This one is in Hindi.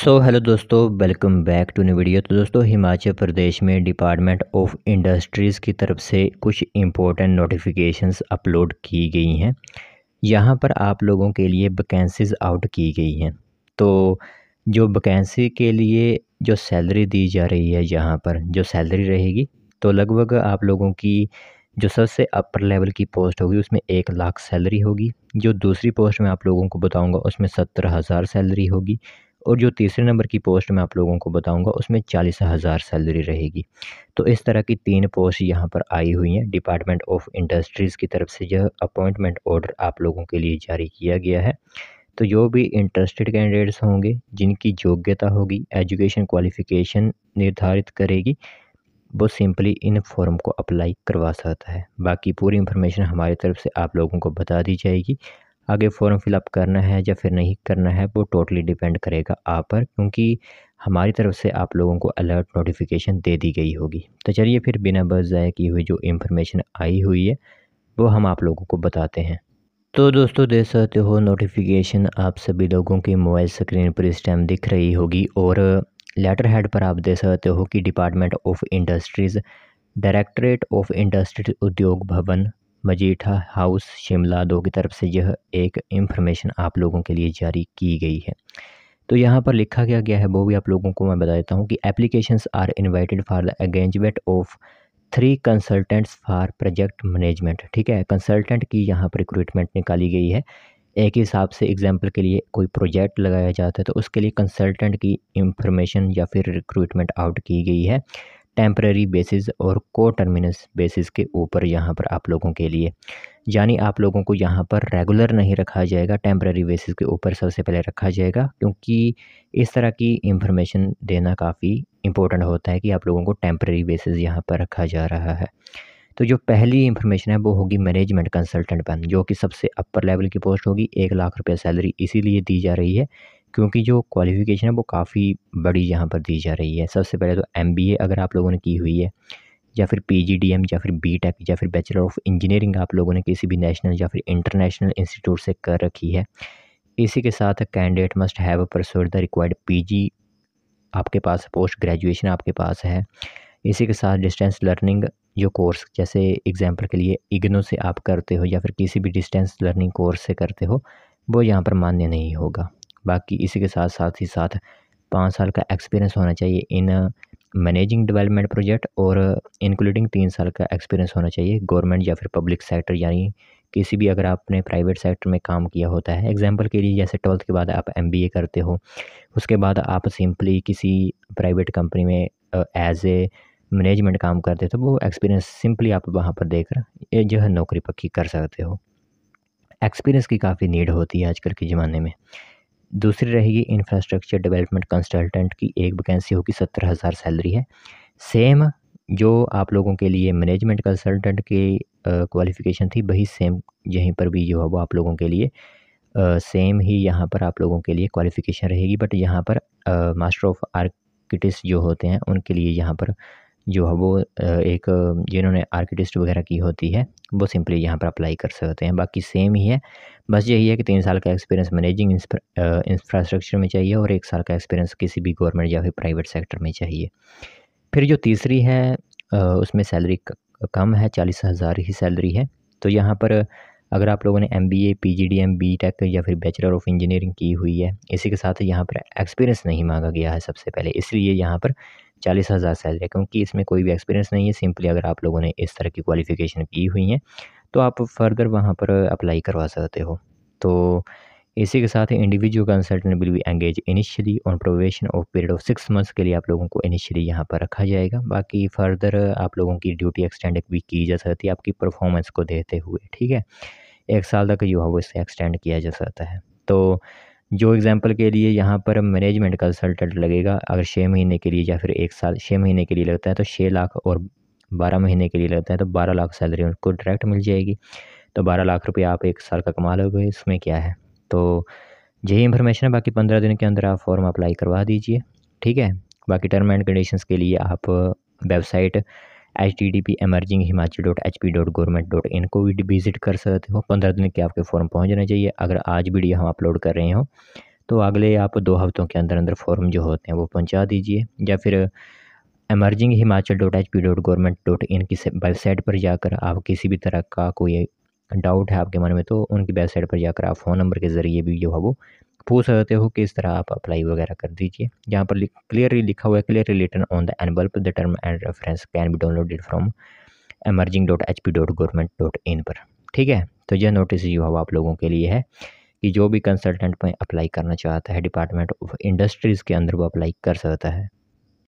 सो so, हेलो दोस्तों welcome back to new video तो दोस्तों हिमाचल प्रदेश में डिपार्टमेंट ऑफ इंडस्ट्रीज़ की तरफ से कुछ इम्पोर्टेंट नोटिफिकेशंस अपलोड की गई हैं यहाँ पर आप लोगों के लिए वैकेंसीज आउट की गई हैं तो जो वैकेंसी के लिए जो सैलरी दी जा रही है यहाँ पर जो सैलरी रहेगी तो लगभग आप लोगों की जो सबसे अपर लेवल की पोस्ट होगी उसमें एक लाख सैलरी होगी जो दूसरी पोस्ट में आप लोगों को बताऊँगा उसमें सत्तर हज़ार सैलरी होगी और जो तीसरे नंबर की पोस्ट मैं आप लोगों को बताऊंगा उसमें चालीस हज़ार सैलरी रहेगी तो इस तरह की तीन पोस्ट यहाँ पर आई हुई हैं डिपार्टमेंट ऑफ इंडस्ट्रीज़ की तरफ से यह अपॉइंटमेंट ऑर्डर आप लोगों के लिए जारी किया गया है तो जो भी इंटरेस्टेड कैंडिडेट्स होंगे जिनकी योग्यता होगी एजुकेशन क्वालिफ़िकेशन निर्धारित करेगी वो सिंपली इन फॉर्म को अप्लाई करवा सकता है बाकी पूरी इन्फॉर्मेशन हमारी तरफ से आप लोगों को बता दी जाएगी आगे फॉर्म फ़िलअप करना है या फिर नहीं करना है वो टोटली डिपेंड करेगा आप पर क्योंकि हमारी तरफ से आप लोगों को अलर्ट नोटिफिकेशन दे दी गई होगी तो चलिए फिर बिना बस जाए की हुई जो इन्फॉर्मेशन आई हुई है वो हम आप लोगों को बताते हैं तो दोस्तों देख सकते हो नोटिफिकेशन आप सभी लोगों के मोबाइल स्क्रीन पर इस टाइम दिख रही होगी और लेटर हेड पर आप देख सकते हो कि department of industries directorate of industry Udyog Bhawan Majitha house Shimla दो की तरफ से यह एक इंफॉर्मेशन आप लोगों के लिए जारी की गई है तो यहाँ पर लिखा क्या गया है वो भी आप लोगों को मैं बता देता हूँ कि applications are invited for the engagement of three consultants for project management ठीक है कंसल्टेंट की यहाँ पर रिक्रूटमेंट निकाली गई है एक हिसाब से एग्जांपल के लिए कोई प्रोजेक्ट लगाया जाता है तो उसके लिए कंसल्टेंट की इंफॉर्मेशन या फिर रिक्रूटमेंट आउट की गई है टेम्प्रेरी बेसिस और को टर्मिनस बेसिस के ऊपर यहाँ पर आप लोगों के लिए यानी आप लोगों को यहाँ पर रेगुलर नहीं रखा जाएगा टेम्प्रेरी बेसिस के ऊपर सबसे पहले रखा जाएगा क्योंकि इस तरह की इंफॉर्मेशन देना काफ़ी इंपॉर्टेंट होता है कि आप लोगों को टेम्प्रेरी बेसिस यहाँ पर रखा जा रहा है तो जो पहली इंफॉर्मेशन है वो होगी मैनेजमेंट कंसल्टेंट पन जो कि सबसे अपर लेवल की पोस्ट होगी एक लाख रुपये सैलरी इसीलिए दी जा रही है क्योंकि जो क्वालिफ़िकेशन है वो काफ़ी बड़ी यहाँ पर दी जा रही है सबसे पहले तो एम अगर आप लोगों ने की हुई है या फिर पी या फिर बी या फिर बैचलर ऑफ इंजीनियरिंग आप लोगों ने किसी भी नेशनल या फिर इंटरनेशनल इंस्टीट्यूट से कर रखी है इसी के साथ candidate must have possessed the required P आपके पास पोस्ट ग्रेजुएशन आपके पास है इसी के साथ डिस्टेंस लर्निंग जो कोर्स जैसे एग्ज़ाम्पल के लिए इग्नो से आप करते हो या फिर किसी भी डिस्टेंस लर्निंग कोर्स से करते हो वो यहाँ पर मान्य नहीं होगा बाकी इसी के साथ साथ ही साथ पाँच साल का एक्सपीरियंस होना चाहिए इन मैनेजिंग डेवलपमेंट प्रोजेक्ट और इंक्लूडिंग तीन साल का एक्सपीरियंस होना चाहिए गवर्नमेंट या फिर पब्लिक सेक्टर यानी किसी भी अगर आपने प्राइवेट सेक्टर में काम किया होता है एग्जांपल के लिए जैसे ट्वेल्थ के बाद आप एमबीए करते हो उसके बाद आप सिंपली किसी प्राइवेट कंपनी में एज ए मैनेजमेंट काम करते हो तो वो एक्सपीरियंस सिंपली आप वहाँ पर देकर जो है नौकरी पक्की कर सकते हो एक्सपीरियंस की काफ़ी नीड होती है आजकल के ज़माने में दूसरी रहेगी इंफ्रास्ट्रक्चर डेवलपमेंट कंसल्टेंट की एक वैकेंसी होगी सत्तर हज़ार सैलरी है सेम जो आप लोगों के लिए मैनेजमेंट कंसल्टेंट की क्वालिफ़िकेशन थी वही सेम यहीं पर भी जो है वो आप लोगों के लिए सेम ही यहाँ पर आप लोगों के लिए क्वालिफ़िकेशन रहेगी बट यहाँ पर मास्टर ऑफ आर्किटिस्ट जो होते हैं उनके लिए यहाँ पर जो है वो एक जिन्होंने आर्किटेक्ट वगैरह की होती है वो सिंपली यहाँ पर अप्लाई कर सकते हैं बाकी सेम ही है बस यही है कि तीन साल का एक्सपीरियंस मैनेजिंग इंफ्रास्ट्रक्चर में चाहिए और एक साल का एक्सपीरियंस किसी भी गवर्नमेंट या फिर प्राइवेट सेक्टर में चाहिए फिर जो तीसरी है उसमें सैलरी कम है चालीस हज़ार ही सैलरी है तो यहाँ पर अगर आप लोगों ने M B A P G D M B tech या फिर बैचलर ऑफ इंजीनियरिंग की हुई है इसी के साथ यहाँ पर एक्सपीरियंस नहीं मांगा गया है सबसे पहले इसलिए यहाँ पर चालीस हज़ार सैलरी है क्योंकि इसमें कोई भी एक्सपीरियंस नहीं है सिंपली अगर आप लोगों ने इस तरह की क्वालिफ़िकेशन की हुई है तो आप फर्दर वहाँ पर अप्लाई करवा सकते हो तो इसी के साथ individual consultant will be engage initially on probation of period of six months के लिए आप लोगों को इनिशियली यहाँ पर रखा जाएगा बाकी फर्दर आप लोगों की ड्यूटी एक्सटेंड भी की जा सकती है आपकी परफॉर्मेंस को देते हुए ठीक है एक साल तक जो है वो इसे एक्सटेंड किया जा सकता है तो जो एग्ज़ाम्पल के लिए यहाँ पर मैनेजमेंट कंसल्टेंट लगेगा अगर छः महीने के लिए या फिर एक साल छः महीने के लिए लगता है तो छः लाख और बारह महीने के लिए लगता है तो बारह लाख सैलरी उनको डायरेक्ट मिल जाएगी तो बारह लाख रुपये आप एक साल का कमा लोगे इसमें क्या है तो यही इंफॉर्मेशन है बाकी पंद्रह दिन के अंदर आप फॉर्म अप्लाई करवा दीजिए ठीक है बाकी टर्म एंड कंडीशन के लिए आप website H D D P emerging Himachal dot H P dot government dot in को भी विज़िट कर सकते हो पंद्रह दिन के आपके फॉर्म पहुँचना चाहिए अगर आज वीडियो हम अपलोड कर रहे हो तो अगले आप दो हफ्तों के अंदर अंदर फॉर्म जो होते हैं वो पहुँचा दीजिए या फिर emerging Himachal dot H P dot government dot in की वेबसाइट पर जाकर आप किसी भी तरह का कोई डाउट है आपके मन में तो उनकी वेबसाइट पर जाकर आप फ़ोन नंबर के ज़रिए भी जो है वो पूछ सकते हो कि इस तरह आप अप्लाई वगैरह कर दीजिए यहाँ पर क्लियरली लिखा हुआ है clearly written on the envelope the term and reference can be downloaded from emerging dot H P dot government dot in पर ठीक है तो यह नोटिस जो है आप लोगों के लिए है कि जो भी कंसल्टेंट में अप्लाई करना चाहता है डिपार्टमेंट ऑफ इंडस्ट्रीज़ के अंदर वो अप्लाई कर सकता है